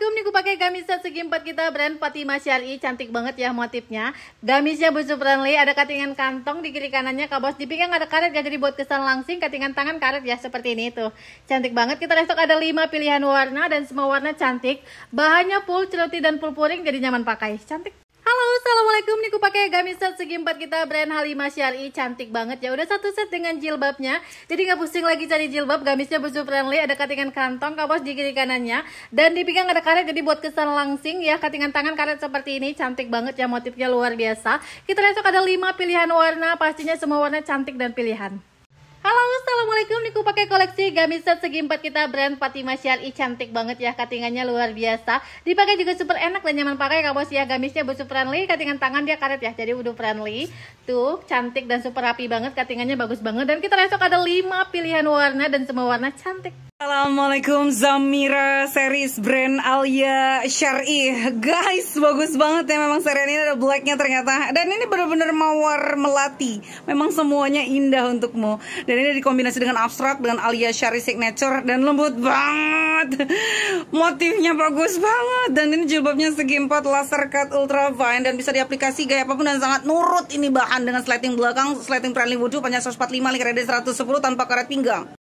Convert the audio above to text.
Assalamualaikum nih aku pakai gamis segi empat kita brand Fatima Syari cantik banget ya motifnya gamisnya busuk friendly ada katingan kantong di kiri kanannya kabos di pinggang ada karet gak jadi buat kesan langsing katingan tangan karet ya seperti ini tuh cantik banget kita restock ada 5 pilihan warna dan semua warna cantik bahannya full celuti dan full puring jadi nyaman pakai cantik assalamualaikum niku pakai gamis set segi empat kita brand Halimah Syari cantik banget ya udah satu set dengan jilbabnya jadi nggak pusing lagi cari jilbab gamisnya busuk friendly ada katingan kantong kapas di kiri kanannya dan di pinggang ada karet jadi buat kesan langsing ya katingan tangan karet seperti ini cantik banget ya motifnya luar biasa kita besok ada 5 pilihan warna pastinya semua warna cantik dan pilihan Halo, Assalamualaikum Assalamualaikum Niku pakai koleksi gamis set segi empat kita brand Fatima Syari cantik banget ya katingannya luar biasa dipakai juga super enak dan nyaman pakai kamu ya gamisnya busuk friendly katingan tangan dia karet ya jadi udah friendly tuh cantik dan super rapi banget katingannya bagus banget dan kita besok ada 5 pilihan warna dan semua warna cantik Assalamualaikum Zamira series brand Alia Syari Guys bagus banget ya memang seri ini ada blacknya ternyata Dan ini bener-bener mawar melati Memang semuanya indah untukmu Dan ini dikombinasi dengan dengan abstrak dengan alias Syari signature dan lembut banget motifnya bagus banget dan ini jilbabnya segi empat laser cut fine dan bisa diaplikasi gaya apapun dan sangat nurut ini bahan dengan sliding belakang sliding friendly wudhu panjang 145 lingkar 110 tanpa karet pinggang